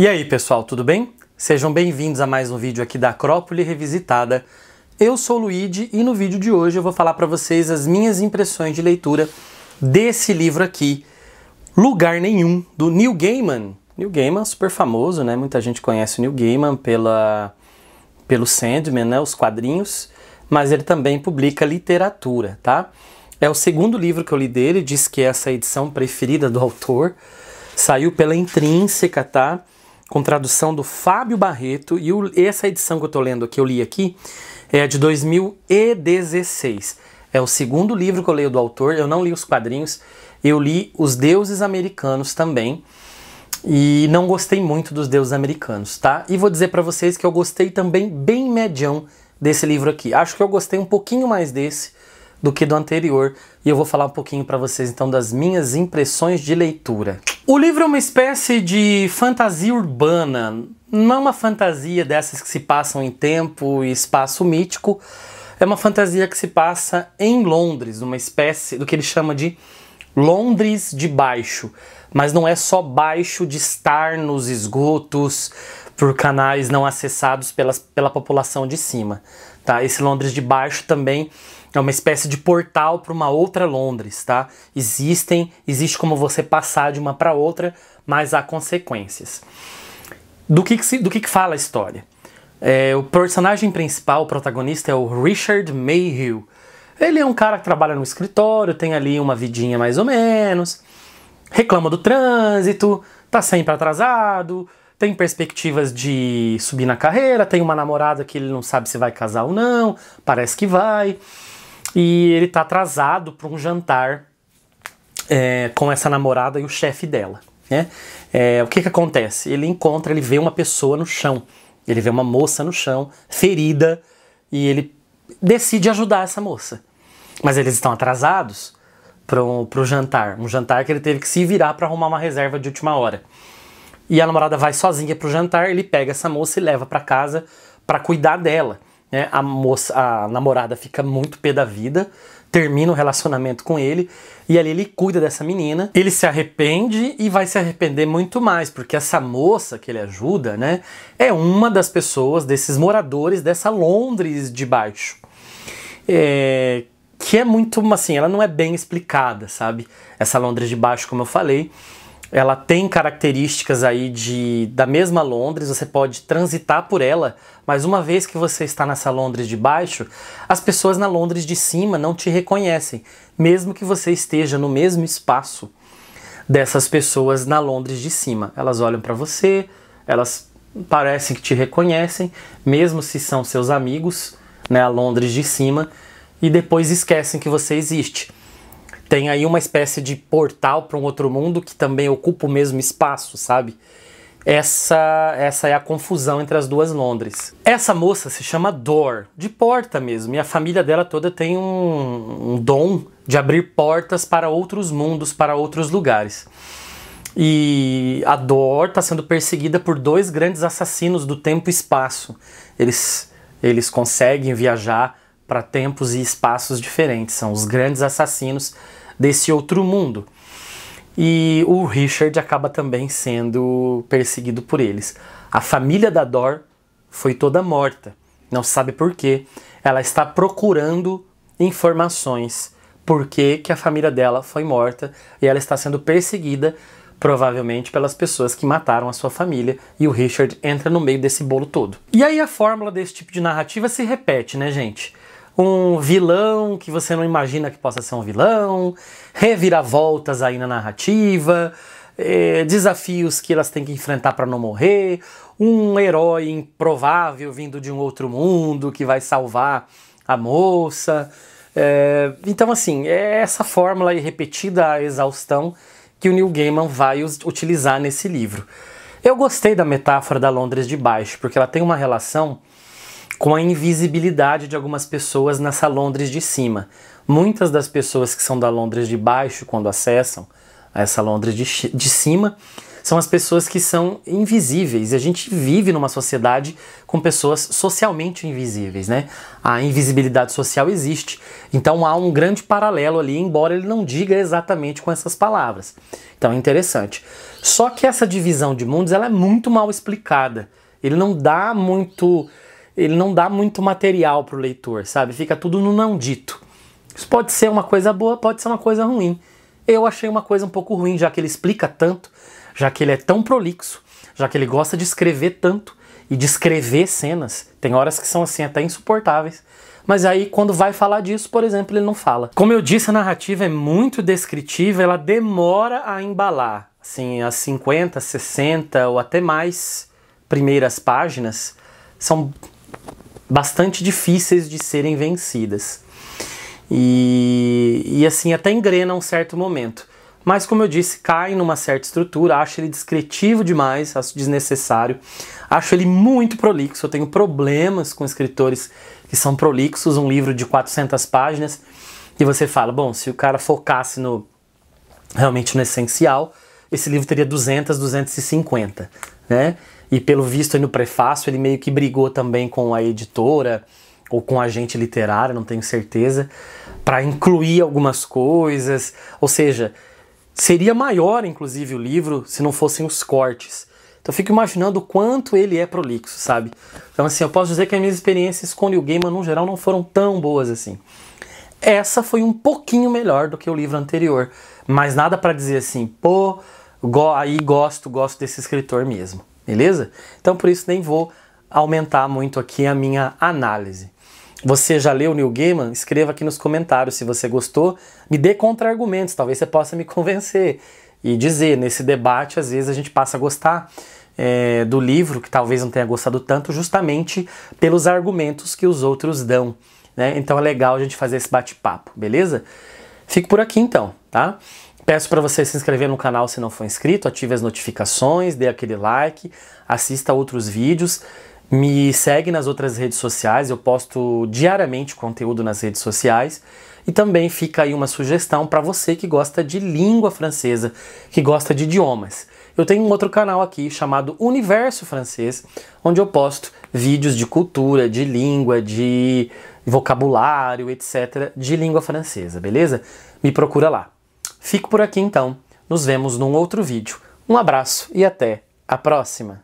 E aí pessoal, tudo bem? Sejam bem-vindos a mais um vídeo aqui da Acrópole Revisitada. Eu sou o Luigi e no vídeo de hoje eu vou falar para vocês as minhas impressões de leitura desse livro aqui, Lugar Nenhum, do Neil Gaiman. Neil Gaiman, super famoso, né? Muita gente conhece o Neil Gaiman pela, pelo Sandman, né? Os quadrinhos, mas ele também publica literatura, tá? É o segundo livro que eu li dele, diz que é essa edição preferida do autor. Saiu pela Intrínseca, tá? com tradução do Fábio Barreto, e o, essa edição que eu estou lendo, que eu li aqui, é de 2016. É o segundo livro que eu leio do autor, eu não li os quadrinhos, eu li Os Deuses Americanos também, e não gostei muito dos Deuses Americanos, tá? E vou dizer para vocês que eu gostei também bem medião desse livro aqui. Acho que eu gostei um pouquinho mais desse do que do anterior, e eu vou falar um pouquinho para vocês então das minhas impressões de leitura. O livro é uma espécie de fantasia urbana, não é uma fantasia dessas que se passam em tempo e espaço mítico, é uma fantasia que se passa em Londres, uma espécie do que ele chama de Londres de baixo, mas não é só baixo de estar nos esgotos por canais não acessados pela pela população de cima. Tá? Esse Londres de baixo também é uma espécie de portal para uma outra Londres, tá? Existem, existe como você passar de uma para outra, mas há consequências. Do que, que se, do que, que fala a história? É, o personagem principal, o protagonista, é o Richard Mayhew. Ele é um cara que trabalha no escritório, tem ali uma vidinha mais ou menos, reclama do trânsito, tá sempre atrasado, tem perspectivas de subir na carreira, tem uma namorada que ele não sabe se vai casar ou não, parece que vai e ele tá atrasado para um jantar é, com essa namorada e o chefe dela. Né? É, o que que acontece? Ele encontra, ele vê uma pessoa no chão, ele vê uma moça no chão, ferida, e ele decide ajudar essa moça. Mas eles estão atrasados para o jantar, um jantar que ele teve que se virar para arrumar uma reserva de última hora. E a namorada vai sozinha para o jantar, ele pega essa moça e leva para casa para cuidar dela né? A, moça, a namorada fica muito pé da vida, termina o relacionamento com ele e ali ele cuida dessa menina. Ele se arrepende e vai se arrepender muito mais, porque essa moça que ele ajuda, né, é uma das pessoas desses moradores dessa Londres de baixo. É, que é muito assim, ela não é bem explicada, sabe? Essa Londres de baixo, como eu falei. Ela tem características aí de da mesma Londres, você pode transitar por ela, mas uma vez que você está nessa Londres de baixo, as pessoas na Londres de cima não te reconhecem, mesmo que você esteja no mesmo espaço dessas pessoas na Londres de cima. Elas olham para você, elas parecem que te reconhecem, mesmo se são seus amigos, né, a Londres de cima, e depois esquecem que você existe tem aí uma espécie de portal para um outro mundo que também ocupa o mesmo espaço, sabe? Essa, essa é a confusão entre as duas Londres. Essa moça se chama Dor de porta mesmo, e a família dela toda tem um, um dom de abrir portas para outros mundos, para outros lugares. E a Dor está sendo perseguida por dois grandes assassinos do tempo e espaço. Eles, eles conseguem viajar para tempos e espaços diferentes, são os grandes assassinos desse outro mundo. E o Richard acaba também sendo perseguido por eles. A família da Dor foi toda morta, não sabe por quê. Ela está procurando informações por que, que a família dela foi morta e ela está sendo perseguida provavelmente pelas pessoas que mataram a sua família, e o Richard entra no meio desse bolo todo. E aí a fórmula desse tipo de narrativa se repete, né, gente? um vilão que você não imagina que possa ser um vilão, reviravoltas aí na narrativa, eh, desafios que elas têm que enfrentar para não morrer, um herói improvável vindo de um outro mundo que vai salvar a moça. Eh, então, assim, é essa fórmula repetida exaustão que o Neil Gaiman vai utilizar nesse livro. Eu gostei da metáfora da Londres de baixo, porque ela tem uma relação com a invisibilidade de algumas pessoas nessa Londres de cima. Muitas das pessoas que são da Londres de baixo, quando acessam essa Londres de, de cima, são as pessoas que são invisíveis. E a gente vive numa sociedade com pessoas socialmente invisíveis, né? A invisibilidade social existe. Então há um grande paralelo ali, embora ele não diga exatamente com essas palavras. Então é interessante. Só que essa divisão de mundos ela é muito mal explicada. Ele não dá muito ele não dá muito material para o leitor, sabe? Fica tudo no não dito. Isso pode ser uma coisa boa, pode ser uma coisa ruim. Eu achei uma coisa um pouco ruim, já que ele explica tanto, já que ele é tão prolixo, já que ele gosta de escrever tanto e de escrever cenas. Tem horas que são assim até insuportáveis. Mas aí, quando vai falar disso, por exemplo, ele não fala. Como eu disse, a narrativa é muito descritiva, ela demora a embalar. Assim, as 50, 60 ou até mais primeiras páginas são bastante difíceis de serem vencidas. E, e assim até engrena um certo momento. Mas como eu disse, cai numa certa estrutura, acho ele descritivo demais, acho desnecessário. Acho ele muito prolixo, eu tenho problemas com escritores que são prolixos, um livro de 400 páginas, e você fala, bom, se o cara focasse no realmente no essencial, esse livro teria 200, 250, né? e pelo visto no prefácio ele meio que brigou também com a editora ou com a agente literária, não tenho certeza, para incluir algumas coisas, ou seja, seria maior inclusive o livro se não fossem os cortes. Então eu fico imaginando o quanto ele é prolixo, sabe? Então assim, eu posso dizer que as minhas experiências com o Neil Gamer, no geral não foram tão boas assim. Essa foi um pouquinho melhor do que o livro anterior, mas nada para dizer assim, pô, go aí gosto, gosto desse escritor mesmo beleza? Então por isso nem vou aumentar muito aqui a minha análise. Você já leu Neil Gaiman? Escreva aqui nos comentários se você gostou. Me dê contra-argumentos, talvez você possa me convencer e dizer. Nesse debate, às vezes a gente passa a gostar é, do livro, que talvez não tenha gostado tanto, justamente pelos argumentos que os outros dão. Né? Então é legal a gente fazer esse bate-papo, beleza? Fico por aqui então, tá? Peço para você se inscrever no canal se não for inscrito, ative as notificações, dê aquele like, assista outros vídeos, me segue nas outras redes sociais, eu posto diariamente conteúdo nas redes sociais. E também fica aí uma sugestão para você que gosta de língua francesa, que gosta de idiomas. Eu tenho um outro canal aqui chamado Universo Francês, onde eu posto vídeos de cultura, de língua, de vocabulário, etc, de língua francesa, beleza? Me procura lá. Fico por aqui então. Nos vemos num outro vídeo. Um abraço e até a próxima!